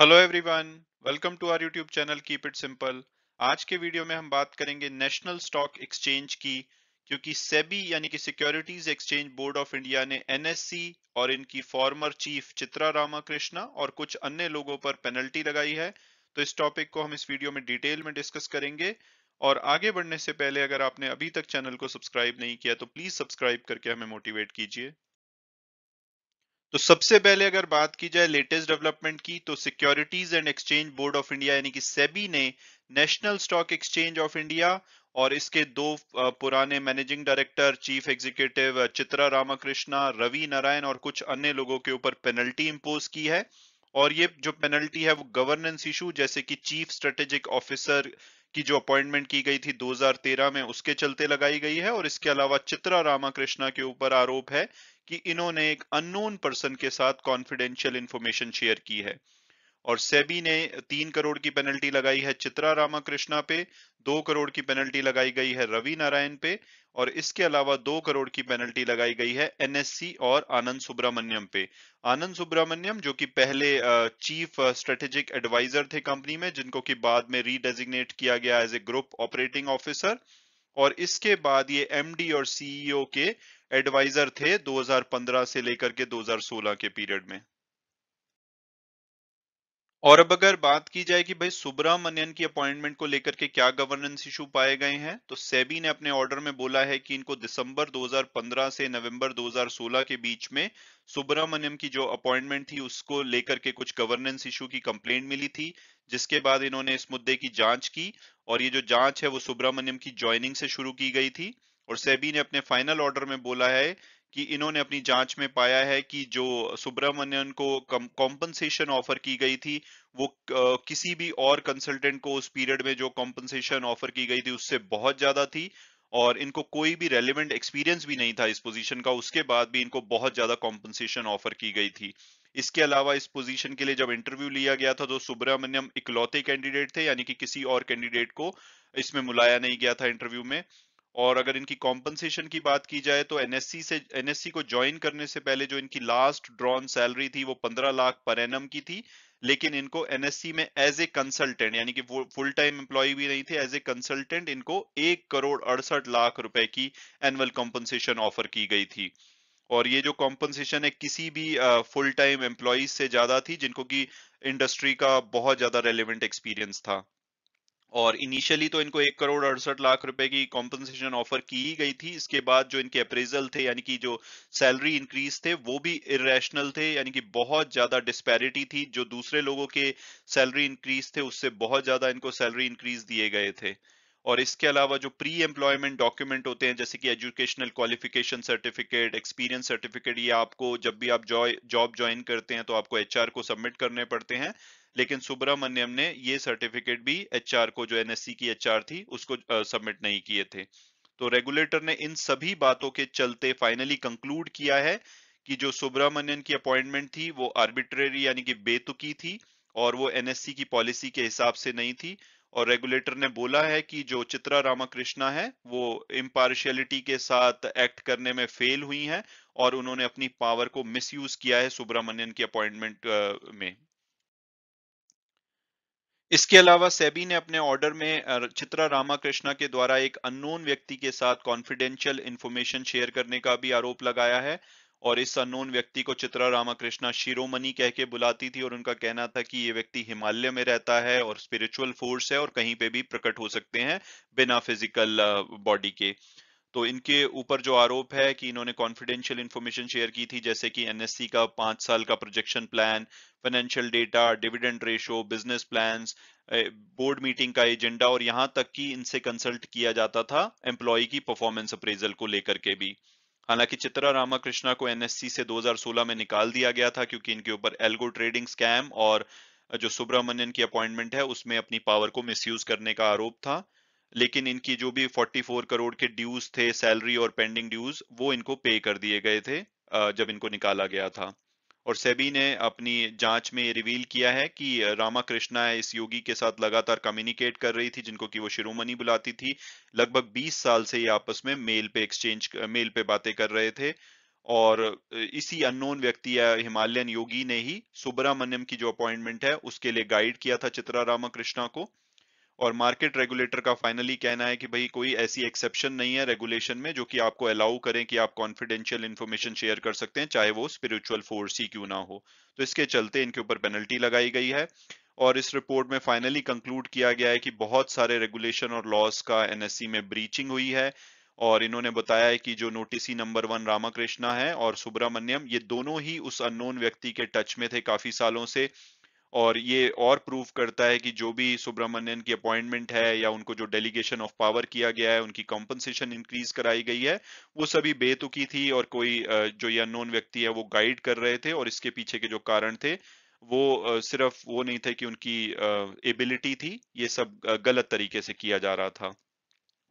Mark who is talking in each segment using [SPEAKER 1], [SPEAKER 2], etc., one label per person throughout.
[SPEAKER 1] hello everyone welcome to our YouTube channel keep it simple आज के video में हम बात करेंगे नेशनल स्टॉक एक्सचेंज की क्योंकि सेबी यानी कि securities exchange board of India ने एनएससी और इनकी फॉर्मर चीफ चित्रा रामाकृष्णा और कुछ अन्य लोगों पर पेनल्टी लगाई है तो इस टॉपिक को हम इस वीडियो में डिटेल में डिस्कस करेंगे और आगे बढ़ने से पहले अगर आपने अभी तक चैनल को सब्सक्राइब नहीं किया तो प्लीज सब्सक्राइब करके हमें मोटिवेट कीजिए तो सबसे पहले अगर बात की जाए लेटेस्ट डेवलपमेंट की तो securities and exchange board of India यानी कि सेबी ने national stock exchange of India और इसके दो पुराने managing director chief executive Chitra Ramakrishna Ravi Narayan और कुछ अन्य लोगों के ऊपर पेनल्टी इम्पोज की है और ये जो पेनल्टी है वो गवर्नेंस इशू जैसे कि चीफ स्ट्रेटेजिक ऑफिसर की जो अपॉइंटमेंट की गई थी 2013 में उसके चलते लगाई गई है और इसके अलावा चित्रा रामाकृष्णा के ऊपर आरोप है कि इन्होंने एक अननोन पर्सन के साथ कॉन्फिडेंशियल इंफॉर्मेशन शेयर की है और सेबी ने तीन करोड़ की पेनल्टी लगाई है चित्रा रामाकृष्णा पे दो करोड़ की पेनल्टी लगाई गई है रवि नारायण पे और इसके अलावा दो करोड़ की पेनल्टी लगाई गई है एनएससी और आनंद सुब्रमण्यम पे आनंद सुब्रमण्यम जो कि पहले चीफ स्ट्रेटेजिक एडवाइजर थे कंपनी में जिनको कि बाद में रीडेजिग्नेट किया गया as a group operating officer और इसके बाद ये एमडी और सीईओ e के एडवाइजर थे 2015 से लेकर के 2016 के पीरियड में और अब अगर बात की जाए कि भाई सुब्रमण्यन की अपॉइंटमेंट को लेकर के क्या गवर्नेंस इशू पाए गए हैं तो सेबी ने अपने ऑर्डर में बोला है कि इनको दिसंबर 2015 से नवंबर 2016 के बीच में सुब्रमण्यम की जो अपॉइंटमेंट थी उसको लेकर के कुछ गवर्नेंस इशू की कंप्लेंट मिली थी जिसके बाद इन्होंने इस मुद्दे की जांच की और ये जो जांच है वो सुब्रमण्यम की ज्वाइनिंग से शुरू की गई थी और सेबी ने अपने फाइनल ऑर्डर में बोला है कि इन्होंने अपनी जांच में पाया है कि जो सुब्रमण्यन को कॉम्पनसेशन ऑफर की गई थी वो किसी भी और कंसल्टेंट को उस पीरियड में जो कॉम्पनसेशन ऑफर की गई थी उससे बहुत ज्यादा थी और इनको कोई भी रेलिवेंट एक्सपीरियंस भी नहीं था इस पोजीशन का उसके बाद भी इनको बहुत ज्यादा कॉम्पनसेशन ऑफर की गई थी इसके अलावा इस पोजीशन के लिए जब इंटरव्यू लिया गया था तो सुब्रमण्यम इकलौते कैंडिडेट थे यानी कि किसी और कैंडिडेट को इसमें मुलाया नहीं गया था इंटरव्यू में और अगर इनकी कॉम्पनसेशन की बात की जाए तो एनएससी से एनएससी को ज्वाइन करने से पहले जो इनकी लास्ट ड्रॉन सैलरी थी वो पंद्रह लाख पर एनम की थी लेकिन इनको एनएससी में एज ए कंसल्टेंट यानी कि वो फुल टाइम एम्प्लॉय भी नहीं थे एज ए कंसल्टेंट इनको एक करोड़ अड़सठ लाख रुपए की एनुअल कॉम्पनसेशन ऑफर की गई थी और ये जो कॉम्पनसेशन है किसी भी फुल टाइम एम्प्लॉयज से ज्यादा थी जिनको की इंडस्ट्री का बहुत ज्यादा रेलिवेंट एक्सपीरियंस था और इनिशियली तो इनको एक करोड़ अड़सठ लाख रुपए की कॉम्पनसेशन ऑफर की ही गई थी इसके बाद जो इनके अप्रेजल थे यानी कि जो सैलरी इंक्रीज थे वो भी इेशनल थे यानी कि बहुत ज्यादा डिस्पैरिटी थी जो दूसरे लोगों के सैलरी इंक्रीज थे उससे बहुत ज्यादा इनको सैलरी इंक्रीज दिए गए थे और इसके अलावा जो प्री एम्प्लॉयमेंट डॉक्यूमेंट होते हैं जैसे कि educational qualification certificate experience certificate ये आपको जब भी आप जॉब ज्वाइन करते हैं तो आपको एचआर को सबमिट करने पड़ते हैं लेकिन सुब्रमण्यम ने ये सर्टिफिकेट भी एचआर को जो एनएससी की एचआर थी उसको सबमिट नहीं किए थे तो रेगुलेटर ने इन सभी बातों के चलते फाइनली कंक्लूड किया है कि जो सुब्रमण्यन की अपॉइंटमेंट थी वो आर्बिट्रेरी यानी कि बेतुकी थी और वो एनएससी की पॉलिसी के हिसाब से नहीं थी और रेगुलेटर ने बोला है कि जो चित्रा रामाकृष्णा है वो इम्पार्शियलिटी के साथ एक्ट करने में फेल हुई हैं और उन्होंने अपनी पावर को मिसयूज किया है सुब्रमण्यन की अपॉइंटमेंट में इसके अलावा सेबी ने अपने ऑर्डर में चित्रा रामाकृष्णा के द्वारा एक अननोन व्यक्ति के साथ कॉन्फिडेंशियल इंफॉर्मेशन शेयर करने का भी आरोप लगाया है और इस अननोन व्यक्ति को चित्रा रामाकृष्णा शिरोमणि कह के बुलाती थी और उनका कहना था कि ये व्यक्ति हिमालय में रहता है और स्पिरिचुअल फोर्स है और कहीं पे भी प्रकट हो सकते हैं बिना फिजिकल बॉडी के तो इनके ऊपर जो आरोप है कि इन्होंने कॉन्फिडेंशियल इन्फॉर्मेशन शेयर की थी जैसे कि एनएससी का पांच साल का projection plan financial data dividend ratio business plan board meeting का एजेंडा और यहां तक कि इनसे कंसल्ट किया जाता था एम्प्लॉय की परफॉर्मेंस अप्रेजल को लेकर के भी हालांकि चित्रा रामाकृष्णा को एनएससी से 2016 में निकाल दिया गया था क्योंकि इनके ऊपर एल्गो ट्रेडिंग स्कैम और जो सुब्रमण्यन की अपॉइंटमेंट है उसमें अपनी पावर को मिसयूज करने का आरोप था लेकिन इनकी जो भी 44 करोड़ के ड्यूज थे सैलरी और पेंडिंग ड्यूज वो इनको पे कर दिए गए थे जब इनको निकाला गया था और सेबी ने अपनी जांच में रिवील किया है कि रामाकृष्णा इस योगी के साथ लगातार कम्युनिकेट कर रही थी जिनको कि वो शिरोमणि बुलाती थी लगभग 20 साल से ये आपस में मेल पे एक्सचेंज मेल पे बातें कर रहे थे और इसी अननोन व्यक्ति या हिमालयन योगी ने ही सुब्रमण्यम की जो अपॉइंटमेंट है उसके लिए गाइड किया था चित्रा रामाकृष्णा को और मार्केट रेगुलेटर का फाइनली कहना है कि भाई कोई ऐसी एक्सेप्शन नहीं है रेगुलेशन में जो कि आपको अलाउ करें कि आप कॉन्फिडेंशियल इन्फॉर्मेशन शेयर कर सकते हैं चाहे वो स्पिरिचुअल फोर्स ही क्यों ना हो तो इसके चलते इनके ऊपर पेनल्टी लगाई गई है और इस रिपोर्ट में फाइनली कंक्लूड किया गया है कि बहुत सारे रेगुलेशन और लॉस का एनएससी में ब्रीचिंग हुई है और इन्होंने बताया है कि जो नोटिसी नंबर वन रामाकृष्णा है और सुब्रमण्यम ये दोनों ही उस अननोन व्यक्ति के टच में थे काफी सालों से और ये और प्रूव करता है कि जो भी सुब्रमण्यन की अपॉइंटमेंट है या उनको जो डेलीगेशन ऑफ पावर किया गया है उनकी कॉम्पनसेशन इंक्रीज कराई गई है वो सभी बेतुकी थी और कोई जो ये अननोन व्यक्ति है वो गाइड कर रहे थे और इसके पीछे के जो कारण थे वो सिर्फ वो नहीं थे कि उनकी एबिलिटी थी ये सब गलत तरीके से किया जा रहा था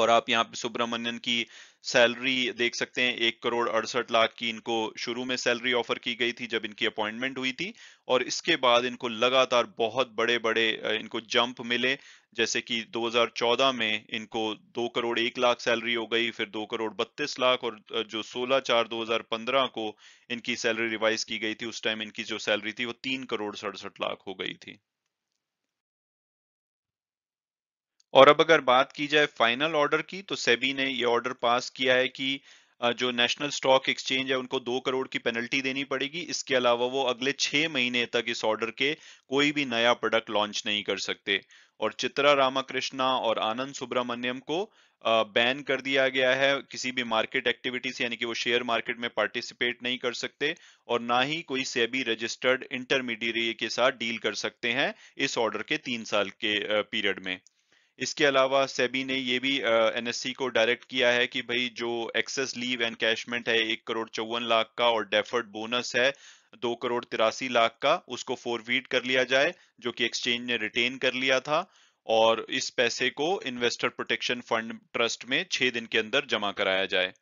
[SPEAKER 1] और आप यहाँ पे सुब्रमण्यन की सैलरी देख सकते हैं एक करोड़ अड़सठ लाख की इनको शुरू में सैलरी ऑफर की गई थी जब इनकी अपॉइंटमेंट हुई थी और इसके बाद इनको लगातार बहुत बड़े बड़े इनको जंप मिले जैसे कि 2014 में इनको दो करोड़ एक लाख सैलरी हो गई फिर दो करोड़ बत्तीस लाख और जो 16 चार 2015 को इनकी सैलरी रिवाइज की गई थी उस टाइम इनकी जो सैलरी थी वो तीन करोड़ सड़सठ लाख हो गई थी और अब अगर बात की जाए फाइनल ऑर्डर की तो सेबी ने ये ऑर्डर पास किया है कि जो नेशनल स्टॉक एक्सचेंज है उनको दो करोड़ की पेनल्टी देनी पड़ेगी इसके अलावा वो अगले छह महीने तक इस ऑर्डर के कोई भी नया प्रोडक्ट लॉन्च नहीं कर सकते और चित्रा रामाकृष्णा और आनंद सुब्रमण्यम को बैन कर दिया गया है किसी भी मार्केट एक्टिविटी से यानी कि वो शेयर मार्केट में पार्टिसिपेट नहीं कर सकते और ना ही कोई सेबी रजिस्टर्ड इंटरमीडिएट के साथ डील कर सकते हैं इस ऑर्डर के तीन साल के पीरियड में इसके अलावा सेबी ने ये भी एनएससी को डायरेक्ट किया है कि भाई जो एक्सेस लीव एंड कैशमेंट है एक करोड़ चौवन लाख का और डेफर्ड बोनस है दो करोड़ तिरासी लाख का उसको फोरवीड कर लिया जाए जो कि एक्सचेंज ने रिटेन कर लिया था और इस पैसे को इन्वेस्टर प्रोटेक्शन फंड ट्रस्ट में छह दिन के अंदर जमा कराया जाए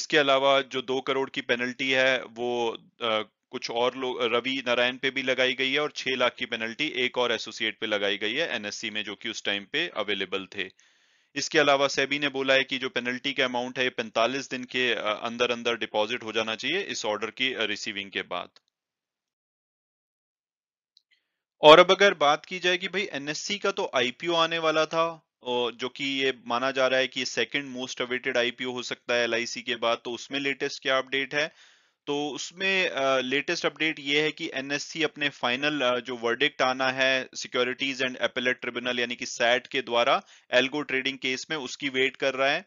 [SPEAKER 1] इसके अलावा जो दो करोड़ की पेनल्टी है वो कुछ और लोग रवि नारायण पे भी लगाई गई है और छह लाख की पेनल्टी एक और एसोसिएट पे लगाई गई है एनएससी में जो कि उस टाइम पे अवेलेबल थे इसके अलावा सेबी ने बोला है कि जो पेनल्टी का अमाउंट है ये 45 दिन के अंदर अंदर डिपॉजिट हो जाना चाहिए इस ऑर्डर की रिसीविंग के बाद और अब अगर बात की जाए कि भाई एनएससी का तो आईपीओ आने वाला था जो कि ये माना जा रहा है कि सेकंड मोस्ट अवेटेड आईपीओ हो सकता है एल के बाद तो उसमें लेटेस्ट क्या अपडेट है तो उसमें लेटेस्ट अपडेट ये है कि एनएससी अपने फाइनल जो वर्डिक्ट आना है सिक्योरिटीज एंड एपेलेट ट्रिब्यूनल यानी कि सैट के द्वारा एल्गो ट्रेडिंग केस में उसकी वेट कर रहा है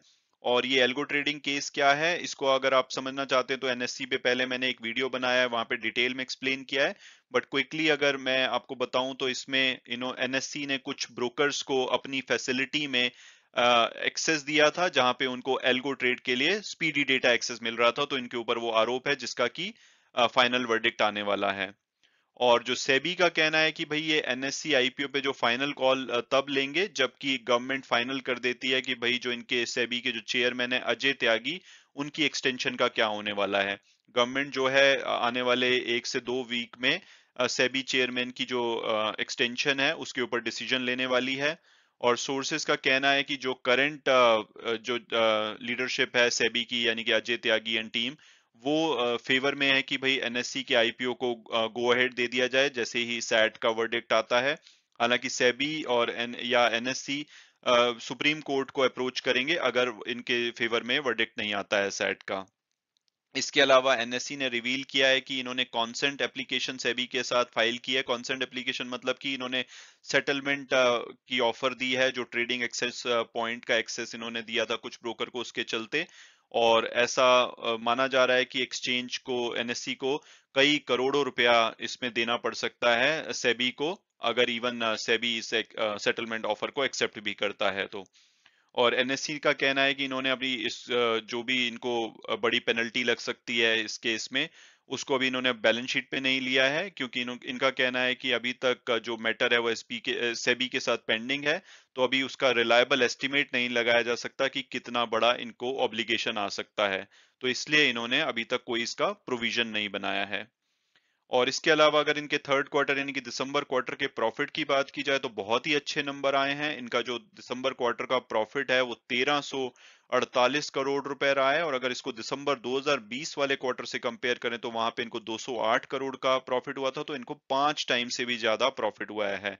[SPEAKER 1] और ये एल्गो ट्रेडिंग केस क्या है इसको अगर आप समझना चाहते हैं तो एनएससी पे पहले मैंने एक वीडियो बनाया है वहां पे डिटेल में एक्सप्लेन किया है बट क्विकली अगर मैं आपको बताऊं तो इसमें यू नो एनएससी ने कुछ ब्रोकर्स को अपनी फैसिलिटी में एक्सेस दिया था जहां पे उनको एल्गो ट्रेड के लिए स्पीडी डेटा एक्सेस मिल रहा था तो इनके ऊपर वो आरोप है जिसका कि फाइनल वर्डिक्ट आने वाला है और जो सेबी का कहना है कि भाई ये एनएससी आईपीओ पे जो फाइनल कॉल तब लेंगे जबकि गवर्नमेंट फाइनल कर देती है कि भाई जो इनके सेबी के जो चेयरमैन है अजय त्यागी उनकी एक्सटेंशन का क्या होने वाला है गवर्नमेंट जो है आने वाले एक से दो वीक में सेबी चेयरमैन की जो एक्सटेंशन है उसके ऊपर डिसीजन लेने वाली है और सोर्सेज का कहना है कि जो करंट uh, uh, जो लीडरशिप uh, है सेबी की यानी कि अजय त्यागी एंड टीम वो फेवर में है कि भाई एनएससी के आईपीओ को गो अहेड दे दिया जाए जैसे ही सैट का वर्डिक्ट आता है हालांकि सेबी और एन या एनएससी सुप्रीम कोर्ट को अप्रोच करेंगे अगर इनके फेवर में वर्डिक्ट नहीं आता है सैट का इसके अलावा एनएससी e ने रिवील किया है कि इन्होंने कॉन्सेंट एप्लीकेशन सेबी के साथ फाइल की है कॉन्सेंट एप्लीकेशन मतलब कि इन्होंने सेटलमेंट की ऑफर दी है जो ट्रेडिंग एक्सेस पॉइंट का एक्सेस इन्होंने दिया था कुछ ब्रोकर को उसके चलते और ऐसा माना जा रहा है कि एक्सचेंज को एनएससी e को कई करोड़ों रुपया इसमें देना पड़ सकता है सेबी को अगर इवन सेबी इस सेटलमेंट ऑफर को एक्सेप्ट भी करता है तो और एनएससी का कहना है कि इन्होंने अभी इस जो भी इनको बड़ी पेनल्टी लग सकती है इस केस में उसको अभी इन्होंने बैलेंस शीट पे नहीं लिया है क्योंकि इनका कहना है कि अभी तक जो मैटर है वो एसपी के सेबी के साथ पेंडिंग है तो अभी उसका रिलायबल एस्टिमेट नहीं लगाया जा सकता कि कितना बड़ा इनको ऑब्लिगेशन आ सकता है तो इसलिए इन्होंने अभी तक कोई इसका प्रोविजन नहीं बनाया है और इसके अलावा अगर इनके थर्ड क्वार्टर यानी कि दिसंबर क्वार्टर के प्रॉफिट की बात की जाए तो बहुत ही अच्छे नंबर आए हैं इनका जो दिसंबर क्वार्टर का प्रॉफिट है वो 1348 करोड़ रुपए रहा है और अगर इसको दिसंबर 2020 वाले क्वार्टर से कंपेयर करें तो वहां पे इनको 208 करोड़ का प्रॉफिट हुआ था तो इनको पांच टाइम से भी ज्यादा प्रॉफिट हुआ है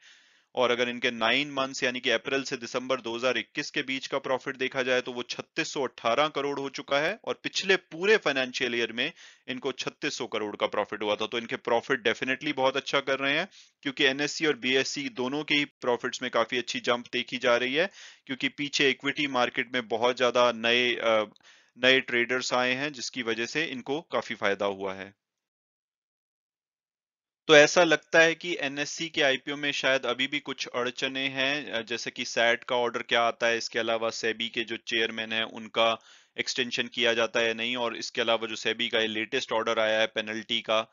[SPEAKER 1] और अगर इनके नाइन मंथ्स यानी कि अप्रैल से दिसंबर 2021 के बीच का प्रॉफिट देखा जाए तो वो 3618 करोड़ हो चुका है और पिछले पूरे फाइनेंशियल ईयर में इनको 3600 करोड़ का प्रॉफिट हुआ था तो इनके प्रॉफिट डेफिनेटली बहुत अच्छा कर रहे हैं क्योंकि एनएससी e और बीएससी e दोनों के ही प्रॉफिट्स में काफी अच्छी जंप देखी जा रही है क्योंकि पीछे इक्विटी मार्केट में बहुत ज्यादा नए नए ट्रेडर्स आए हैं जिसकी वजह से इनको काफी फायदा हुआ है तो ऐसा लगता है कि एनएससी के आईपीओ में शायद अभी भी कुछ अड़चने हैं जैसे कि सैट का ऑर्डर क्या आता है इसके अलावा सेबी के जो चेयरमैन है उनका एक्सटेंशन किया जाता है नहीं और इसके अलावा जो सेबी का लेटेस्ट ऑर्डर आया है पेनल्टी का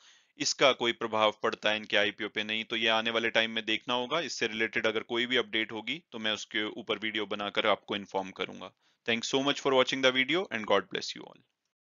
[SPEAKER 1] इसका कोई प्रभाव पड़ता है इनके आईपीओ पे नहीं तो ये आने वाले टाइम में देखना होगा इससे रिलेटेड अगर कोई भी अपडेट होगी तो मैं उसके ऊपर वीडियो बनाकर आपको इन्फॉर्म करूंगा thank so much for watching the video and God bless you all